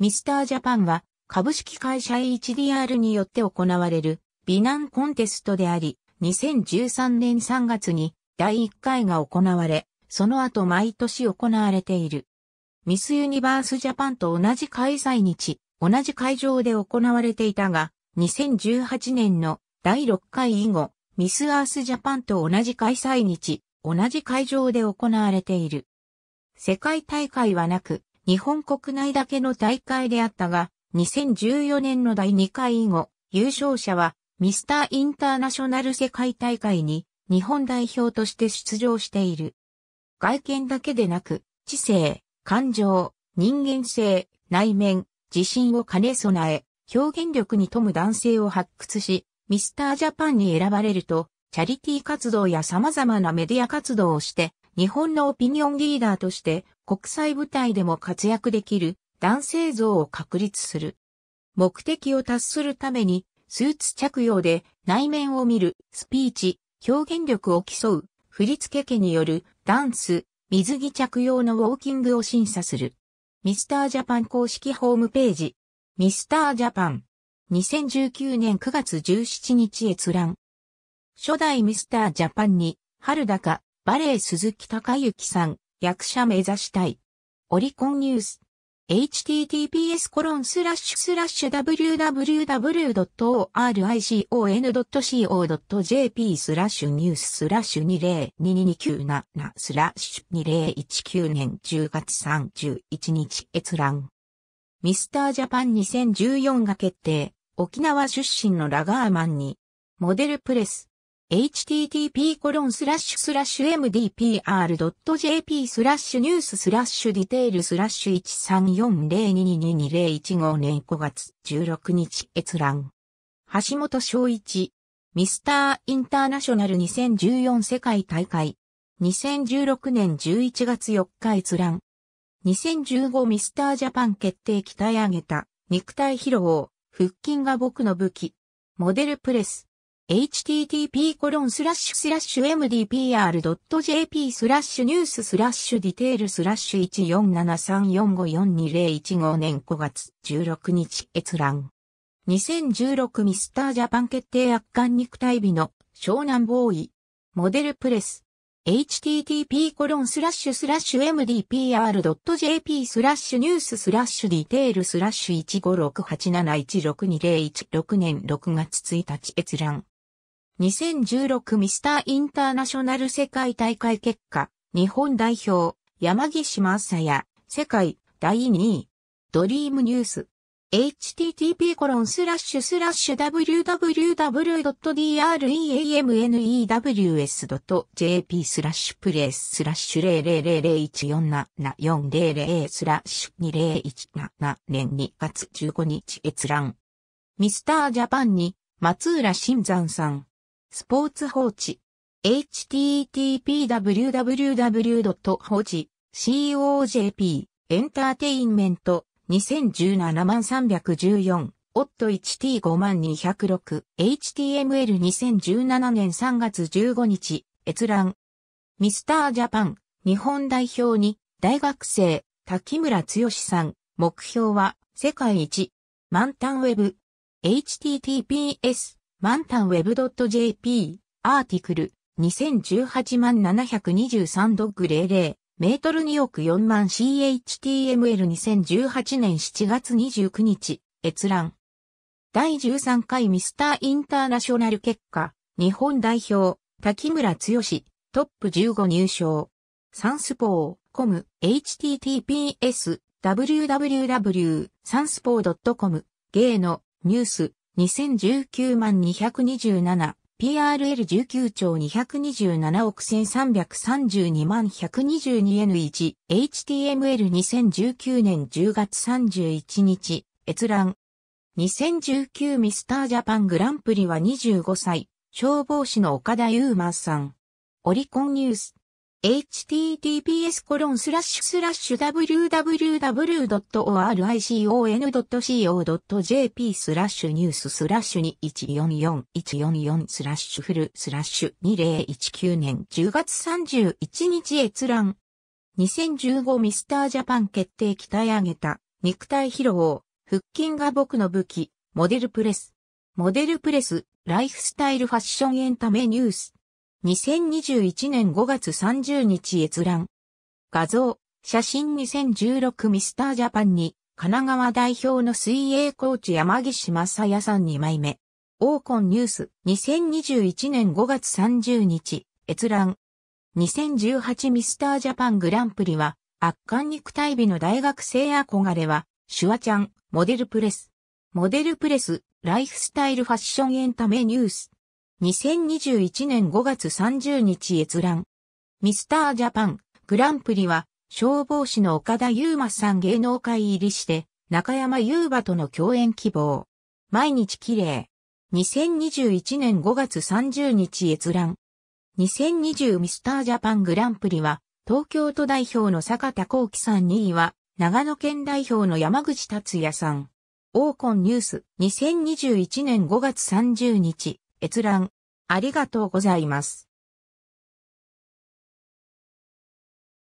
ミスタージャパンは株式会社 HDR によって行われる美男コンテストであり、2013年3月に第1回が行われ、その後毎年行われている。ミスユニバースジャパンと同じ開催日、同じ会場で行われていたが、2018年の第6回以後、ミスアースジャパンと同じ開催日、同じ会場で行われている。世界大会はなく、日本国内だけの大会であったが、2014年の第2回以後、優勝者はミスターインターナショナル世界大会に日本代表として出場している。外見だけでなく、知性、感情、人間性、内面、自信を兼ね備え、表現力に富む男性を発掘し、ミスタージャパンに選ばれると、チャリティー活動や様々なメディア活動をして、日本のオピニオンリーダーとして国際舞台でも活躍できる男性像を確立する。目的を達するためにスーツ着用で内面を見る、スピーチ、表現力を競う、振付家によるダンス、水着着用のウォーキングを審査する。ミスタージャパン公式ホームページ。ミスタージャパン。2019年9月17日閲覧。初代ミスタージャパンに、春高、バレエ鈴木隆之さん、役者目指したい。オリコンニュース。https コロンスラッシュスラッシュ www.oricon.co.jp スラッシュニューススラッシュ202297スラッシュ2019年10月31日閲覧。ミスタージャパン2014が決定。沖縄出身のラガーマンに。モデルプレス。http://mdpr.jp スラッシュニューススラッシュディテールスラッシュ13402222015年5月16日閲覧。橋本昭一、ミスターインターナショナル2014世界大会。2016年11月4日閲覧。2015ミスタージャパン決定鍛え上げた肉体疲労、腹筋が僕の武器。モデルプレス。http://mdpr.jp スラッシュニューススラッシュディテールスラッシュ14734542015年5月16日閲覧。2016ミスタージャパン決定圧巻肉体美の湘南ボーイ。モデルプレス。http://mdpr.jp コロンススララッッシシュュスラッシュニューススラッシュディテールスラッシュ15687162016年6月1日閲覧。2016ミスターインターナショナル世界大会結果、日本代表、山岸正也、世界第2位、ドリームニュース。http コロンスラッシュスラッシュ www.dreamnews.jp スラッシュプレイススラッシュ000147400スラッシュ2017年2月15日閲覧。ミスタージャパンに松浦新山さん。スポーツ報知。http://www.hoji.cojp エンターテインメント2017万314オット 1t5206 html2017 年3月15日閲覧ミスタージャパン日本代表に大学生滝村剛さん目標は世界一満タンウェブ https マンタンウェブ j p アーティクル、2018万723ドッグ00、メートル2億4万 CHTML2018 年7月29日、閲覧。第13回ミスターインターナショナル結果、日本代表、滝村剛、トップ15入賞。サンスポー、コム、https、www、サンスポー .com、ゲイの、ニュース、2019万 227PRL19 兆227億1332万 122N1 HTML2019 年10月31日閲覧2019ミスタージャパングランプリは25歳消防士の岡田優馬さんオリコンニュース https コロンスラッシュスラッシュ www.oricon.co.jp スラッシュニューススラッシュ214444スラッシュフルスラッシュ2019年10月31日閲覧2015ミスタージャパン決定鍛え上げた肉体疲労腹筋が僕の武器モデルプレスモデルプレスライフスタイルファッションエンタメニュース2021年5月30日閲覧。画像、写真2016ミスタージャパンに、神奈川代表の水泳コーチ山岸正也さん2枚目。オーコンニュース、2021年5月30日、閲覧。2018ミスタージャパングランプリは、圧巻肉体美の大学生憧れは、シュワちゃん、モデルプレス。モデルプレス、ライフスタイルファッションエンタメニュース。2021年5月30日閲覧。ミスタージャパングランプリは消防士の岡田優馬さん芸能界入りして中山優馬との共演希望。毎日綺麗。2021年5月30日閲覧。2020ミスタージャパングランプリは東京都代表の坂田幸喜さん2位は長野県代表の山口達也さん。オーコンニュース2021年5月30日。閲覧ありがとうございます。